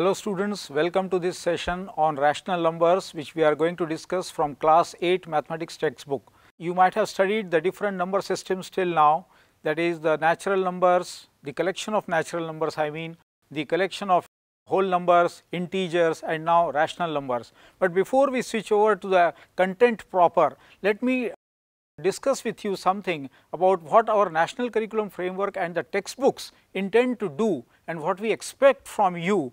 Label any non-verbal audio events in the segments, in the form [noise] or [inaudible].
Hello students, welcome to this session on rational numbers which we are going to discuss from class 8 mathematics textbook. You might have studied the different number systems till now that is the natural numbers, the collection of natural numbers I mean, the collection of whole numbers, integers and now rational numbers. But before we switch over to the content proper, let me discuss with you something about what our national curriculum framework and the textbooks intend to do and what we expect from you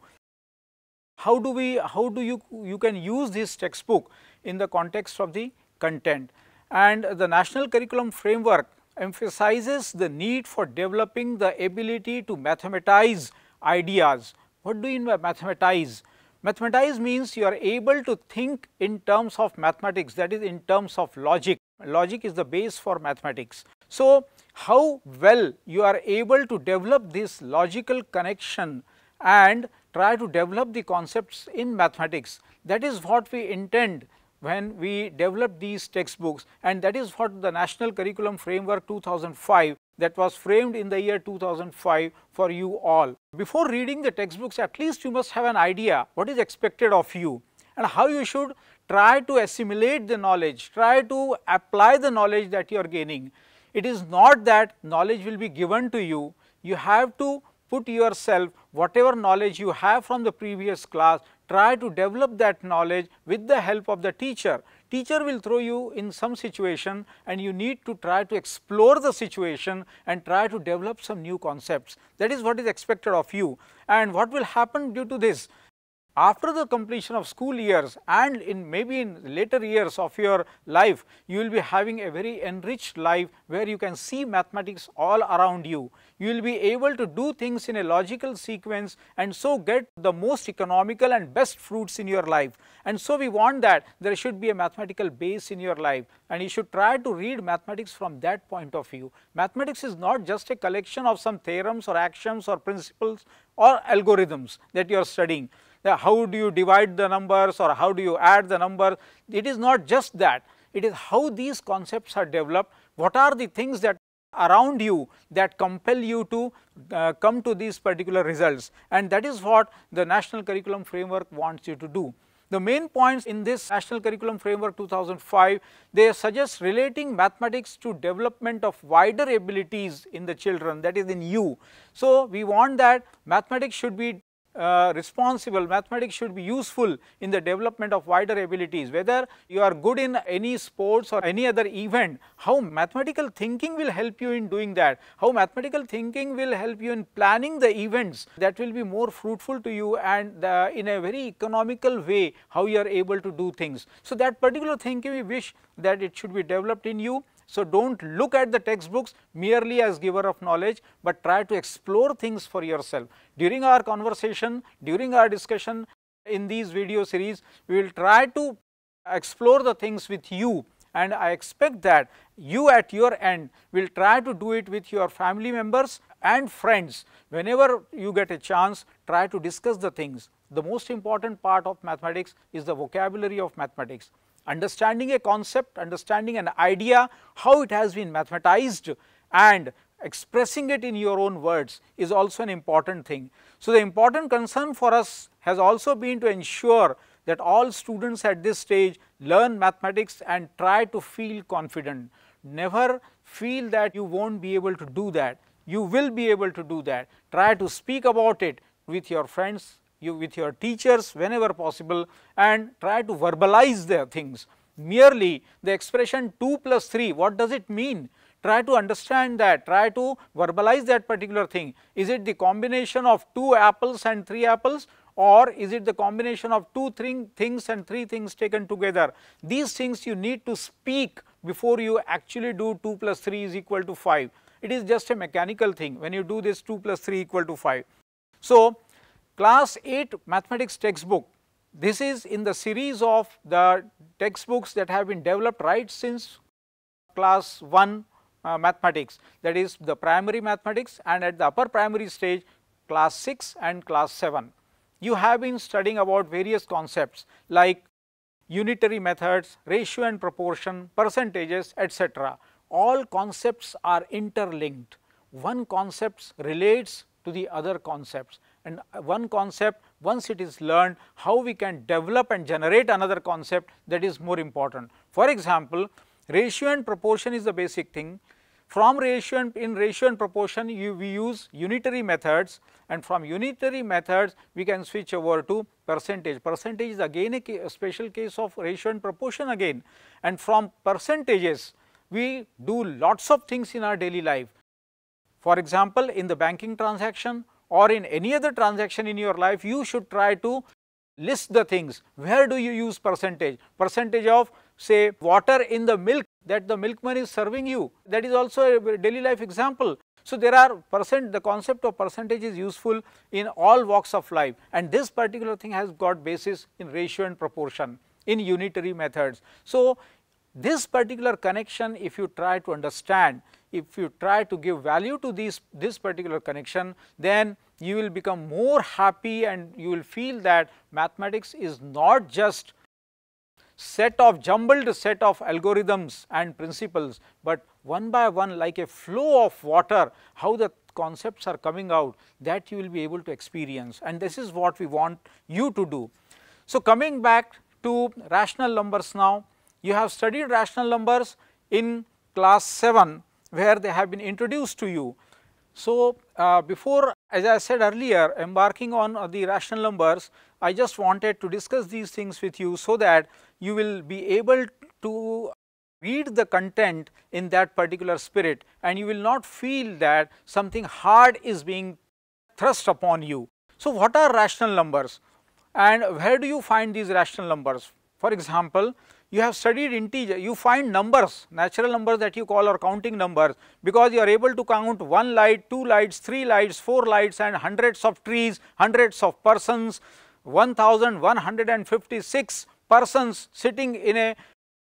how do we, how do you, you can use this textbook in the context of the content. And the national curriculum framework emphasizes the need for developing the ability to mathematize ideas. What do you mean by mathematize? Mathematize means you are able to think in terms of mathematics that is in terms of logic. Logic is the base for mathematics. So, how well you are able to develop this logical connection and try to develop the concepts in mathematics. That is what we intend when we develop these textbooks and that is what the National Curriculum Framework 2005 that was framed in the year 2005 for you all. Before reading the textbooks at least you must have an idea what is expected of you and how you should try to assimilate the knowledge, try to apply the knowledge that you are gaining. It is not that knowledge will be given to you, you have to put yourself whatever knowledge you have from the previous class, try to develop that knowledge with the help of the teacher. Teacher will throw you in some situation and you need to try to explore the situation and try to develop some new concepts. That is what is expected of you. And what will happen due to this? after the completion of school years and in maybe in later years of your life, you will be having a very enriched life where you can see mathematics all around you. You will be able to do things in a logical sequence and so get the most economical and best fruits in your life. And so we want that there should be a mathematical base in your life and you should try to read mathematics from that point of view. Mathematics is not just a collection of some theorems or axioms or principles or algorithms that you are studying how do you divide the numbers or how do you add the number. It is not just that, it is how these concepts are developed, what are the things that around you that compel you to uh, come to these particular results and that is what the national curriculum framework wants you to do. The main points in this National Curriculum Framework 2005, they suggest relating mathematics to development of wider abilities in the children that is in you. So, we want that mathematics should be uh, responsible, mathematics should be useful in the development of wider abilities. Whether you are good in any sports or any other event, how mathematical thinking will help you in doing that, how mathematical thinking will help you in planning the events that will be more fruitful to you and uh, in a very economical way how you are able to do things. So, that particular thinking we wish that it should be developed in you. So, do not look at the textbooks merely as giver of knowledge, but try to explore things for yourself. During our conversation, during our discussion in these video series, we will try to explore the things with you and I expect that you at your end will try to do it with your family members and friends. Whenever you get a chance, try to discuss the things. The most important part of mathematics is the vocabulary of mathematics understanding a concept, understanding an idea, how it has been mathematized and expressing it in your own words is also an important thing. So, the important concern for us has also been to ensure that all students at this stage learn mathematics and try to feel confident. Never feel that you will not be able to do that, you will be able to do that. Try to speak about it with your friends, you with your teachers whenever possible and try to verbalize their things. Merely the expression 2 plus 3, what does it mean? Try to understand that, try to verbalize that particular thing. Is it the combination of 2 apples and 3 apples or is it the combination of 2 things and 3 things taken together? These things you need to speak before you actually do 2 plus 3 is equal to 5. It is just a mechanical thing when you do this 2 plus 3 equal to 5. So, class 8 mathematics textbook. This is in the series of the textbooks that have been developed right since class 1 uh, mathematics that is the primary mathematics and at the upper primary stage class 6 and class 7. You have been studying about various concepts like unitary methods, ratio and proportion, percentages etc. All concepts are interlinked. One concept relates to the other concepts and uh, one concept once it is learned how we can develop and generate another concept that is more important. For example, ratio and proportion is the basic thing. From ratio and in ratio and proportion you, we use unitary methods and from unitary methods we can switch over to percentage. Percentage is again a, a special case of ratio and proportion again and from percentages we do lots of things in our daily life. For example, in the banking transaction or in any other transaction in your life, you should try to list the things. Where do you use percentage? Percentage of say water in the milk that the milkman is serving you. That is also a daily life example. So, there are percent the concept of percentage is useful in all walks of life and this particular thing has got basis in ratio and proportion in unitary methods. So, this particular connection if you try to understand if you try to give value to these, this particular connection, then you will become more happy and you will feel that mathematics is not just set of jumbled set of algorithms and principles, but one by one like a flow of water, how the concepts are coming out that you will be able to experience and this is what we want you to do. So, coming back to rational numbers now, you have studied rational numbers in class 7 where they have been introduced to you. So, uh, before as I said earlier embarking on uh, the rational numbers, I just wanted to discuss these things with you so that you will be able to read the content in that particular spirit and you will not feel that something hard is being thrust upon you. So, what are rational numbers and where do you find these rational numbers? For example, you have studied integer, you find numbers, natural numbers that you call or counting numbers because you are able to count 1 light, 2 lights, 3 lights, 4 lights and hundreds of trees, hundreds of persons, 1156 persons sitting in a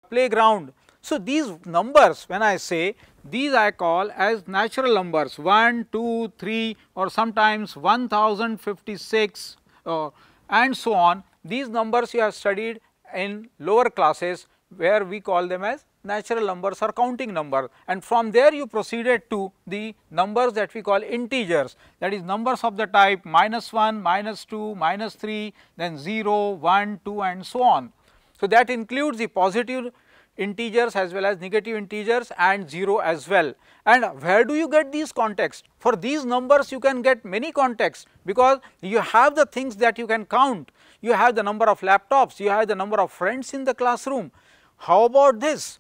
playground. So, these numbers when I say these I call as natural numbers 1, 2, 3 or sometimes 1056 uh, and so on. These numbers you have studied in lower classes where we call them as natural numbers or counting number and from there you proceeded to the numbers that we call integers that is numbers of the type minus 1, minus 2, minus 3, then 0, 1, 2 and so on. So, that includes the positive integers as well as negative integers and 0 as well. And where do you get these contexts? For these numbers you can get many contexts because you have the things that you can count you have the number of laptops, you have the number of friends in the classroom. How about this?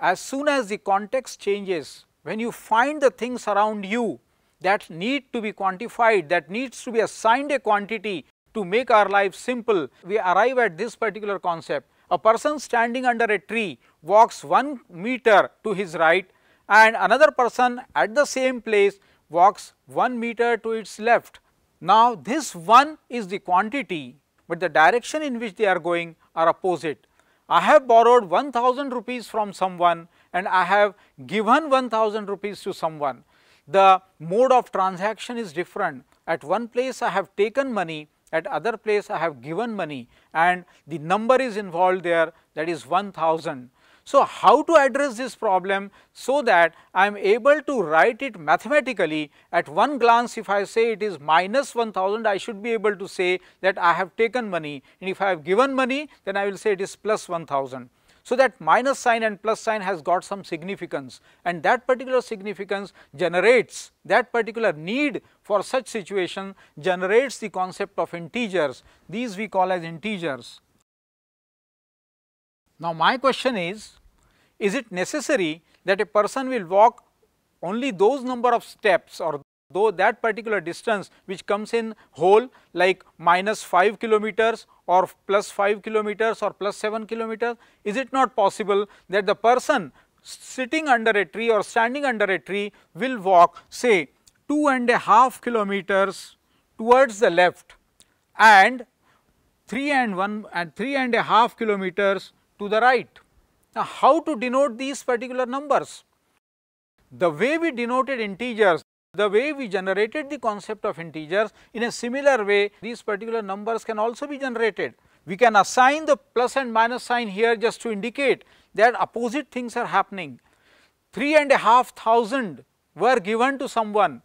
As soon as the context changes, when you find the things around you that need to be quantified, that needs to be assigned a quantity to make our life simple, we arrive at this particular concept. A person standing under a tree walks 1 meter to his right and another person at the same place walks 1 meter to its left. Now, this 1 is the quantity but the direction in which they are going are opposite. I have borrowed 1000 rupees from someone and I have given 1000 rupees to someone. The mode of transaction is different. At one place I have taken money, at other place I have given money and the number is involved there that is 1000. So, how to address this problem so that I am able to write it mathematically at one glance if I say it is minus 1000 I should be able to say that I have taken money and if I have given money then I will say it is plus 1000. So, that minus sign and plus sign has got some significance and that particular significance generates that particular need for such situation generates the concept of integers these we call as integers. Now, my question is is it necessary that a person will walk only those number of steps or though that particular distance which comes in whole like minus 5 kilometers or plus 5 kilometers or plus 7 kilometers, is it not possible that the person sitting under a tree or standing under a tree will walk say two and a half kilometers towards the left and 3 and 1 and 3 and a half kilometers to the right. Now, how to denote these particular numbers? The way we denoted integers, the way we generated the concept of integers, in a similar way these particular numbers can also be generated. We can assign the plus and minus sign here just to indicate that opposite things are happening. Three and a half thousand were given to someone,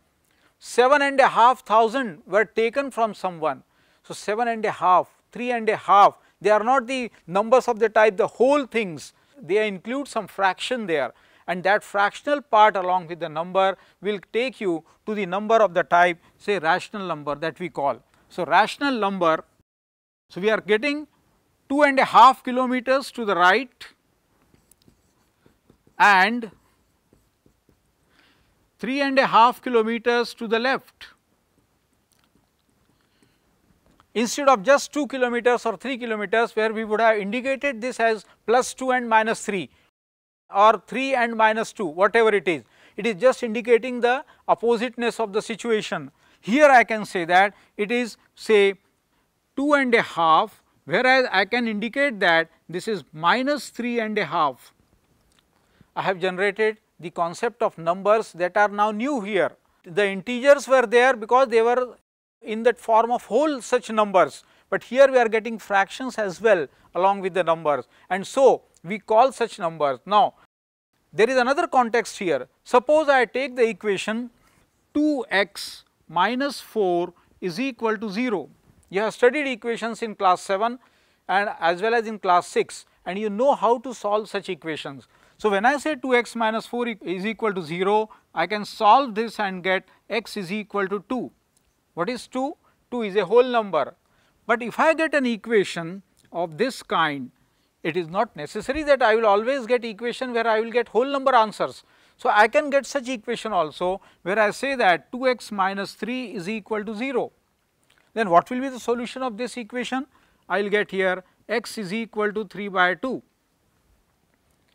seven and a half thousand were taken from someone. So, seven and a half, three and a half, they are not the numbers of the type the whole things, they include some fraction there and that fractional part along with the number will take you to the number of the type say rational number that we call. So, rational number, so we are getting two and a half kilometers to the right and three and a half kilometers to the left instead of just 2 kilometers or 3 kilometers where we would have indicated this as plus 2 and minus 3 or 3 and minus 2 whatever it is. It is just indicating the oppositeness of the situation. Here I can say that it is say 2 and a half whereas I can indicate that this is minus 3 and a half. I have generated the concept of numbers that are now new here. The integers were there because they were in that form of whole such numbers, but here we are getting fractions as well along with the numbers and so we call such numbers. Now, there is another context here. Suppose I take the equation 2x minus 4 is equal to 0. You have studied equations in class 7 and as well as in class 6 and you know how to solve such equations. So, when I say 2x minus 4 is equal to 0, I can solve this and get x is equal to 2. What is 2? 2 is a whole number. But if I get an equation of this kind, it is not necessary that I will always get equation where I will get whole number answers. So, I can get such equation also where I say that 2x minus 3 is equal to 0. Then what will be the solution of this equation? I will get here x is equal to 3 by 2.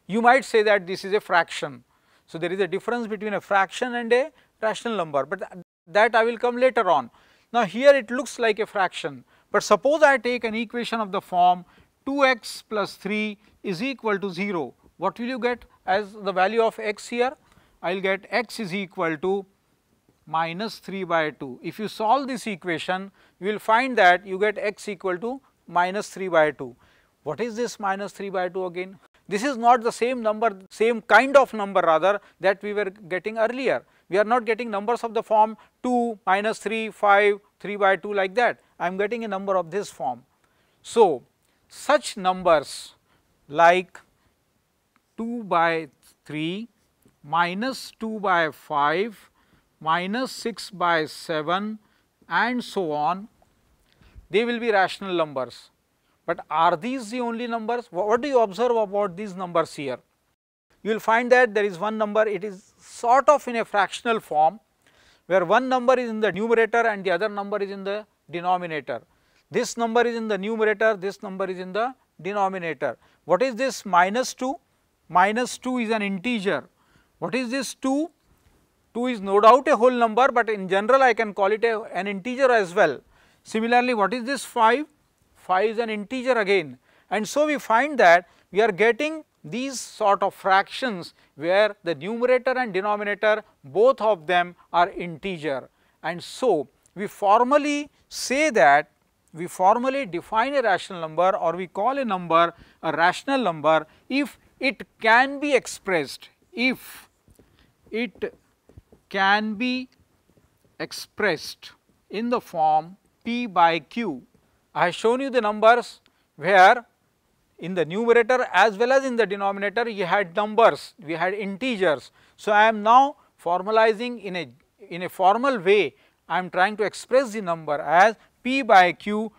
You might say that this is a fraction. So, there is a difference between a fraction and a rational number, but that I will come later on. Now here it looks like a fraction, but suppose I take an equation of the form 2x plus 3 is equal to 0, what will you get as the value of x here? I will get x is equal to minus 3 by 2. If you solve this equation, you will find that you get x equal to minus 3 by 2. What is this minus 3 by 2 again? This is not the same number, same kind of number rather that we were getting earlier we are not getting numbers of the form 2, minus 3, 5, 3 by 2 like that, I am getting a number of this form. So, such numbers like 2 by 3, minus 2 by 5, minus 6 by 7 and so on, they will be rational numbers. But are these the only numbers? What do you observe about these numbers here? you will find that there is one number it is sort of in a fractional form where one number is in the numerator and the other number is in the denominator. This number is in the numerator, this number is in the denominator. What is this minus 2? Minus 2 is an integer. What is this 2? 2 is no doubt a whole number, but in general I can call it a, an integer as well. Similarly, what is this 5? 5 is an integer again. And so, we find that we are getting these sort of fractions where the numerator and denominator both of them are integer. And so, we formally say that we formally define a rational number or we call a number a rational number if it can be expressed, if it can be expressed in the form P by Q. I have shown you the numbers where in the numerator as well as in the denominator you had numbers, we had integers. So, I am now formalizing in a in a formal way I am trying to express the number as p by q.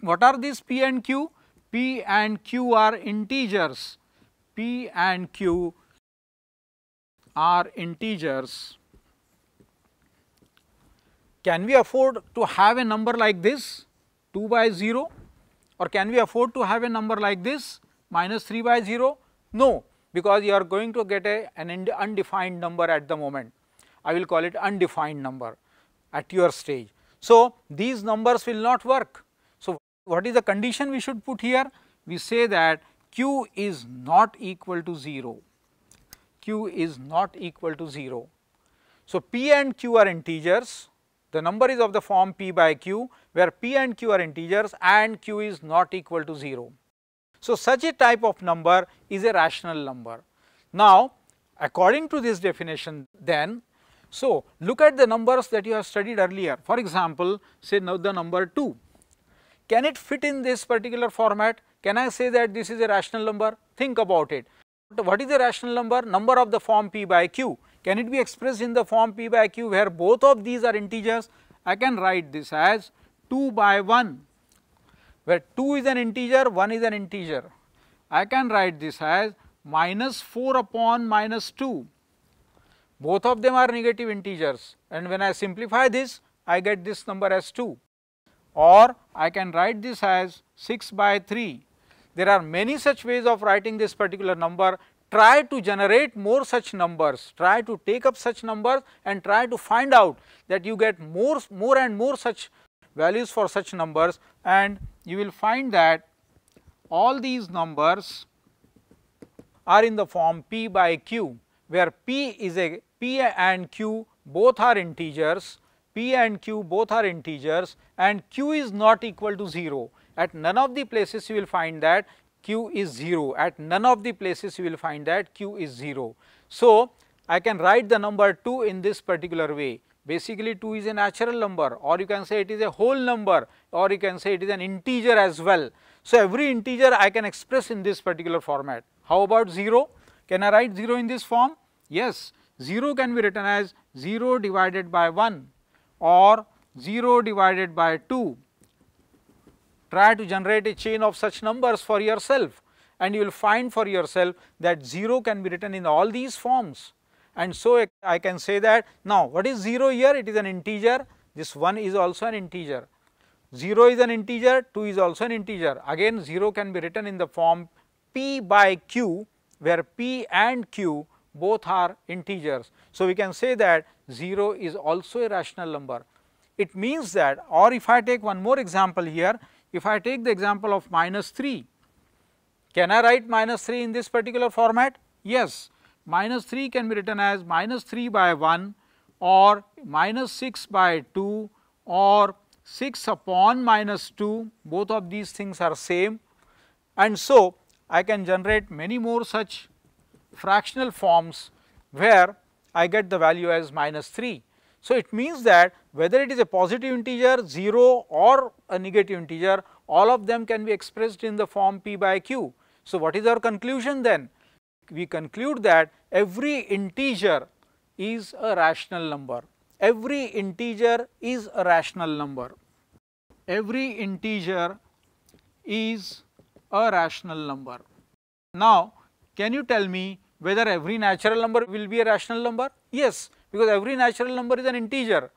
What are these p and q? p and q are integers, p and q are integers. Can we afford to have a number like this 2 by 0? or can we afford to have a number like this minus 3 by 0? No, because you are going to get a, an undefined number at the moment. I will call it undefined number at your stage. So, these numbers will not work. So, what is the condition we should put here? We say that q is not equal to 0, q is not equal to 0. So, p and q are integers the number is of the form p by q where p and q are integers and q is not equal to 0. So, such a type of number is a rational number. Now, according to this definition then, so look at the numbers that you have studied earlier. For example, say now the number 2. Can it fit in this particular format? Can I say that this is a rational number? Think about it. What is a rational number? Number of the form p by q can it be expressed in the form P by Q where both of these are integers? I can write this as 2 by 1 where 2 is an integer, 1 is an integer. I can write this as minus 4 upon minus 2. Both of them are negative integers and when I simplify this, I get this number as 2 or I can write this as 6 by 3. There are many such ways of writing this particular number try to generate more such numbers, try to take up such numbers and try to find out that you get more, more and more such values for such numbers and you will find that all these numbers are in the form p by q where p is a p and q both are integers, p and q both are integers and q is not equal to 0. At none of the places you will find that q is 0 at none of the places you will find that q is 0. So, I can write the number 2 in this particular way basically 2 is a natural number or you can say it is a whole number or you can say it is an integer as well. So, every integer I can express in this particular format. How about 0? Can I write 0 in this form? Yes, 0 can be written as 0 divided by 1 or 0 divided by 2 Try to generate a chain of such numbers for yourself and you will find for yourself that 0 can be written in all these forms. And so, I can say that now what is 0 here? It is an integer, this 1 is also an integer. 0 is an integer, 2 is also an integer. Again 0 can be written in the form p by q where p and q both are integers. So, we can say that 0 is also a rational number. It means that or if I take one more example here, if I take the example of minus 3, can I write minus 3 in this particular format? Yes, minus 3 can be written as minus 3 by 1 or minus 6 by 2 or 6 upon minus 2 both of these things are same and so I can generate many more such fractional forms where I get the value as minus 3 so, it means that whether it is a positive integer 0 or a negative integer all of them can be expressed in the form p by q. So, what is our conclusion then? We conclude that every integer is a rational number, every integer is a rational number, every integer is a rational number. Now, can you tell me whether every natural number will be a rational number? Yes, because every natural number is an integer.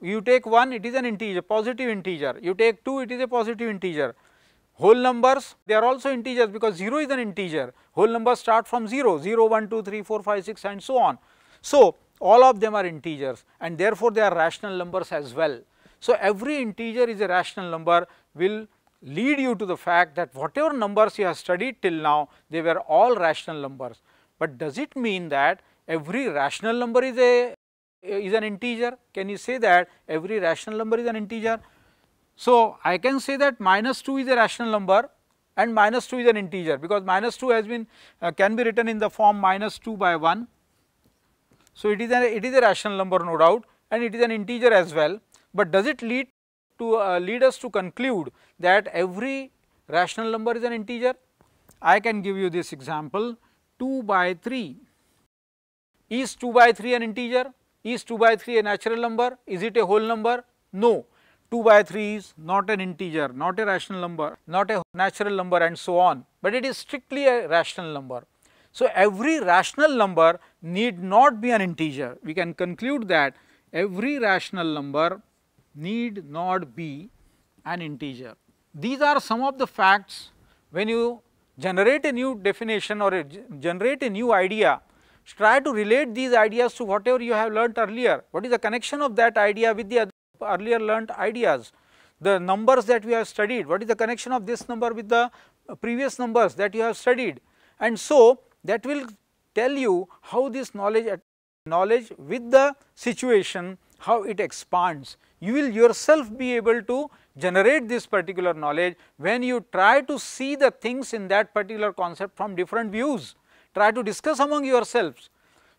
You take 1 it is an integer positive integer, you take 2 it is a positive integer. Whole numbers they are also integers because 0 is an integer, whole numbers start from 0, 0, 1, 2, 3, 4, 5, 6 and so on. So, all of them are integers and therefore, they are rational numbers as well. So, every integer is a rational number will lead you to the fact that whatever numbers you have studied till now, they were all rational numbers. But does it mean that every rational number is a is an integer? Can you say that every rational number is an integer? So, I can say that minus 2 is a rational number and minus 2 is an integer because minus 2 has been uh, can be written in the form minus 2 by 1. So, it is a it is a rational number no doubt and it is an integer as well, but does it lead to uh, lead us to conclude that every rational number is an integer? I can give you this example 2 by 3 is 2 by 3 an integer? Is 2 by 3 a natural number? Is it a whole number? No. 2 by 3 is not an integer, not a rational number, not a natural number and so on, but it is strictly a rational number. So, every rational number need not be an integer. We can conclude that every rational number need not be an integer. These are some of the facts when you generate a new definition or generate a new idea try to relate these ideas to whatever you have learnt earlier. What is the connection of that idea with the earlier learnt ideas? The numbers that we have studied, what is the connection of this number with the previous numbers that you have studied? And so, that will tell you how this knowledge, knowledge with the situation, how it expands. You will yourself be able to generate this particular knowledge when you try to see the things in that particular concept from different views try to discuss among yourselves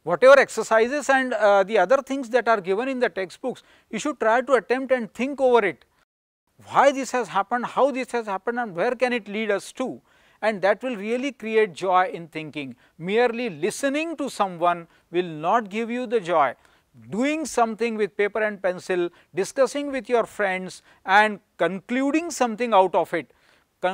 whatever exercises and uh, the other things that are given in the textbooks, you should try to attempt and think over it. Why this has happened, how this has happened and where can it lead us to and that will really create joy in thinking. Merely listening to someone will not give you the joy. Doing something with paper and pencil, discussing with your friends and concluding something out of it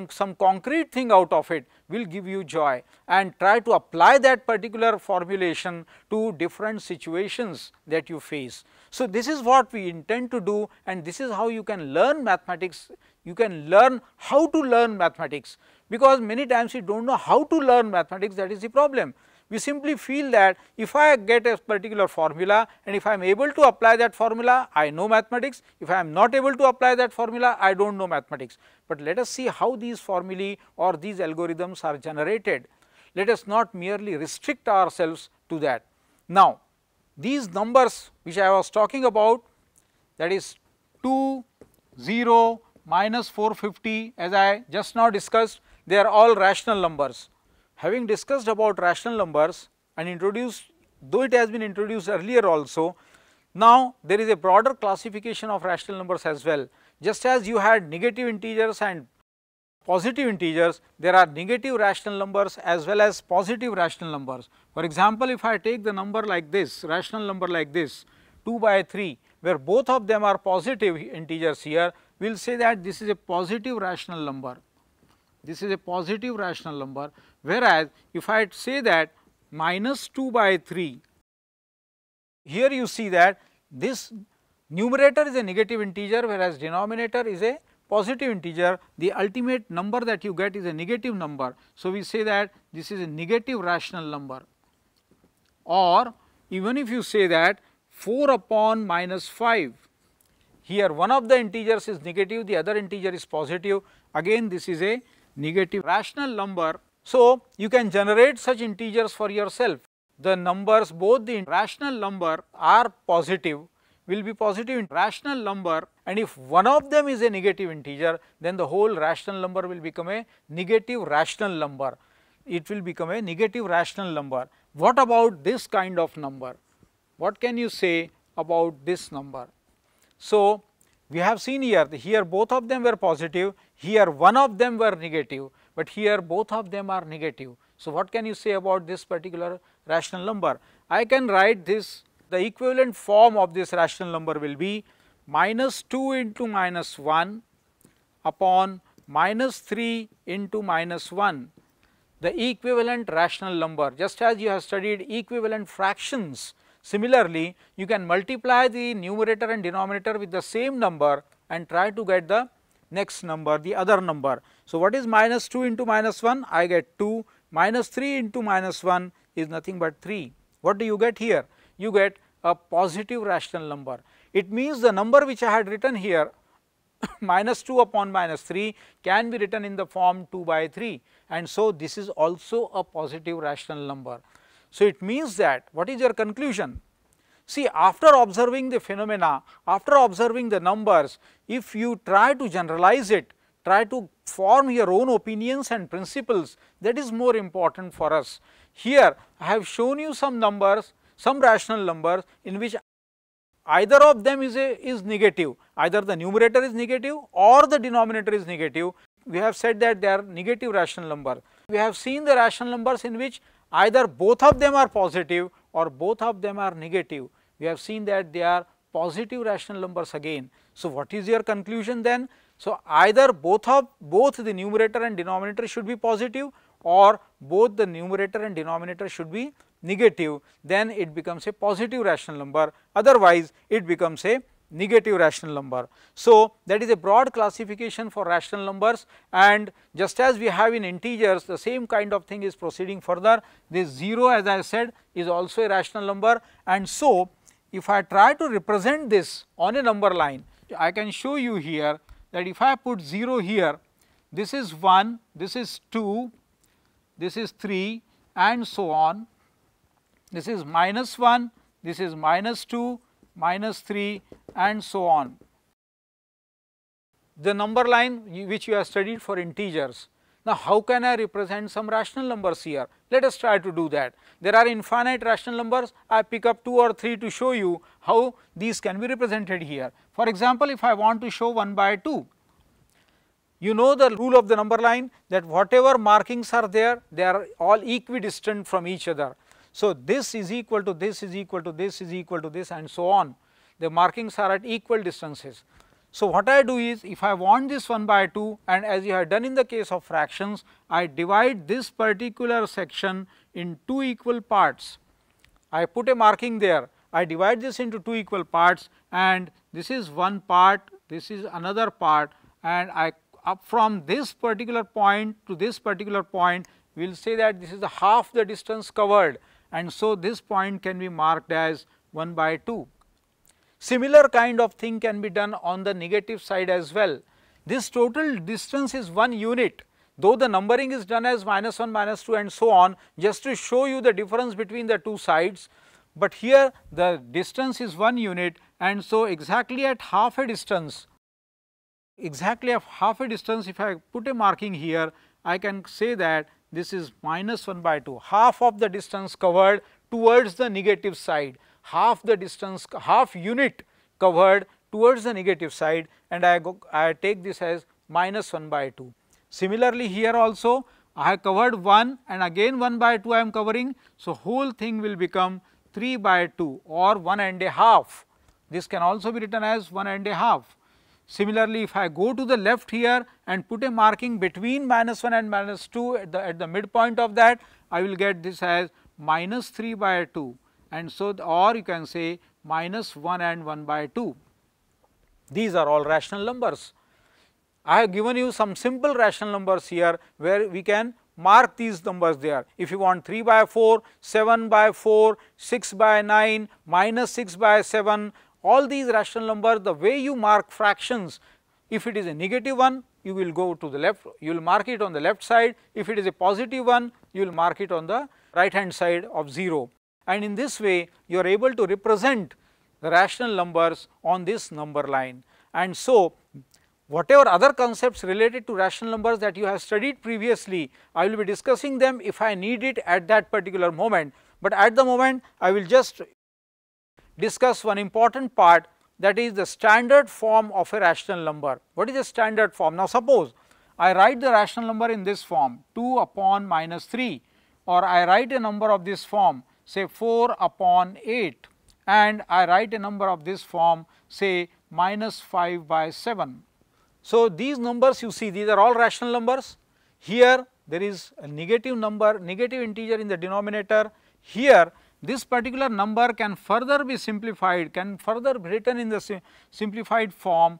some concrete thing out of it will give you joy and try to apply that particular formulation to different situations that you face. So, this is what we intend to do and this is how you can learn mathematics, you can learn how to learn mathematics because many times you do not know how to learn mathematics that is the problem we simply feel that if I get a particular formula and if I am able to apply that formula, I know mathematics. If I am not able to apply that formula, I do not know mathematics. But let us see how these formulae or these algorithms are generated. Let us not merely restrict ourselves to that. Now, these numbers which I was talking about that is 2, 0, minus 450 as I just now discussed, they are all rational numbers. Having discussed about rational numbers and introduced, though it has been introduced earlier also, now there is a broader classification of rational numbers as well. Just as you had negative integers and positive integers, there are negative rational numbers as well as positive rational numbers. For example, if I take the number like this, rational number like this, 2 by 3, where both of them are positive integers here, we will say that this is a positive rational number. This is a positive rational number, whereas if I say that minus 2 by 3, here you see that this numerator is a negative integer, whereas denominator is a positive integer, the ultimate number that you get is a negative number. So, we say that this is a negative rational number or even if you say that 4 upon minus 5, here one of the integers is negative, the other integer is positive, again this is a negative rational number. So, you can generate such integers for yourself. The numbers both the rational number are positive will be positive in rational number and if one of them is a negative integer then the whole rational number will become a negative rational number. It will become a negative rational number. What about this kind of number? What can you say about this number? So, we have seen here, here both of them were positive, here one of them were negative, but here both of them are negative. So, what can you say about this particular rational number? I can write this, the equivalent form of this rational number will be minus 2 into minus 1 upon minus 3 into minus 1, the equivalent rational number. Just as you have studied equivalent fractions, Similarly, you can multiply the numerator and denominator with the same number and try to get the next number, the other number. So, what is minus 2 into minus 1? I get 2, minus 3 into minus 1 is nothing but 3. What do you get here? You get a positive rational number. It means the number which I had written here [coughs] minus 2 upon minus 3 can be written in the form 2 by 3 and so this is also a positive rational number. So, it means that what is your conclusion? See after observing the phenomena, after observing the numbers, if you try to generalize it, try to form your own opinions and principles that is more important for us. Here I have shown you some numbers, some rational numbers in which either of them is a is negative, either the numerator is negative or the denominator is negative. We have said that they are negative rational number. We have seen the rational numbers in which either both of them are positive or both of them are negative. We have seen that they are positive rational numbers again. So, what is your conclusion then? So, either both of both the numerator and denominator should be positive or both the numerator and denominator should be negative, then it becomes a positive rational number, otherwise it becomes a negative rational number. So, that is a broad classification for rational numbers and just as we have in integers the same kind of thing is proceeding further this 0 as I said is also a rational number and so if I try to represent this on a number line I can show you here that if I put 0 here this is 1, this is 2, this is 3 and so on this is minus 1, this is minus 2, minus 3 and so on. The number line which you have studied for integers. Now, how can I represent some rational numbers here? Let us try to do that. There are infinite rational numbers, I pick up 2 or 3 to show you how these can be represented here. For example, if I want to show 1 by 2, you know the rule of the number line that whatever markings are there, they are all equidistant from each other. So, this is equal to this is equal to this is equal to this and so on. The markings are at equal distances. So, what I do is if I want this 1 by 2 and as you have done in the case of fractions, I divide this particular section in two equal parts. I put a marking there, I divide this into two equal parts and this is one part, this is another part and I up from this particular point to this particular point, we will say that this is the half the distance covered and so this point can be marked as 1 by 2. Similar kind of thing can be done on the negative side as well. This total distance is 1 unit though the numbering is done as minus 1, minus 2 and so on just to show you the difference between the two sides. But here the distance is 1 unit and so exactly at half a distance, exactly at half a distance if I put a marking here, I can say that this is minus 1 by 2, half of the distance covered towards the negative side, half the distance, half unit covered towards the negative side and I, go, I take this as minus 1 by 2. Similarly, here also I have covered 1 and again 1 by 2 I am covering. So, whole thing will become 3 by 2 or 1 and a half. This can also be written as 1 and a half. Similarly, if I go to the left here and put a marking between minus 1 and minus 2 at the, at the midpoint of that, I will get this as minus 3 by 2 and so the, or you can say minus 1 and 1 by 2. These are all rational numbers. I have given you some simple rational numbers here where we can mark these numbers there. If you want 3 by 4, 7 by 4, 6 by 9, minus 6 by 7, all these rational numbers the way you mark fractions if it is a negative one you will go to the left you will mark it on the left side if it is a positive one you will mark it on the right hand side of 0 and in this way you are able to represent the rational numbers on this number line and so whatever other concepts related to rational numbers that you have studied previously, I will be discussing them if I need it at that particular moment, but at the moment I will just discuss one important part that is the standard form of a rational number. What is the standard form? Now, suppose I write the rational number in this form 2 upon minus 3 or I write a number of this form say 4 upon 8 and I write a number of this form say minus 5 by 7. So, these numbers you see these are all rational numbers. Here there is a negative number, negative integer in the denominator. Here this particular number can further be simplified, can further be written in the sim simplified form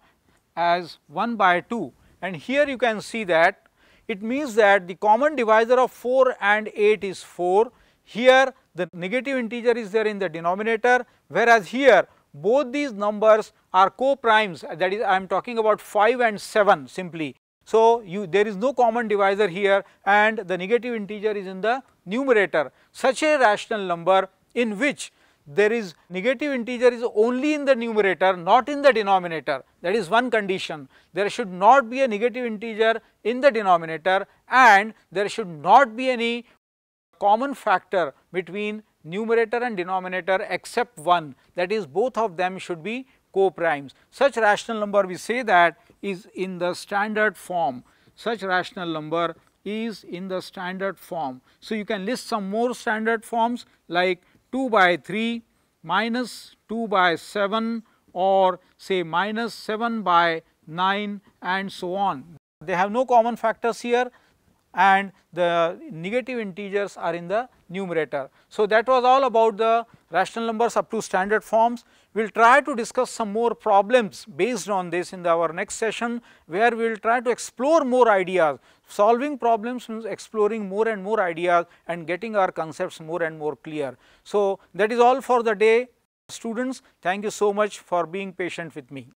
as 1 by 2 and here you can see that it means that the common divisor of 4 and 8 is 4. Here the negative integer is there in the denominator whereas here both these numbers are co-primes that is I am talking about 5 and 7 simply so, you, there is no common divisor here and the negative integer is in the numerator. Such a rational number in which there is negative integer is only in the numerator not in the denominator that is one condition. There should not be a negative integer in the denominator and there should not be any common factor between numerator and denominator except one that is both of them should be co-primes. Such rational number we say that is in the standard form, such rational number is in the standard form. So, you can list some more standard forms like 2 by 3 minus 2 by 7 or say minus 7 by 9 and so on. They have no common factors here and the negative integers are in the numerator. So, that was all about the rational numbers up to standard forms. We will try to discuss some more problems based on this in the, our next session where we will try to explore more ideas. Solving problems means exploring more and more ideas and getting our concepts more and more clear. So, that is all for the day. Students, thank you so much for being patient with me.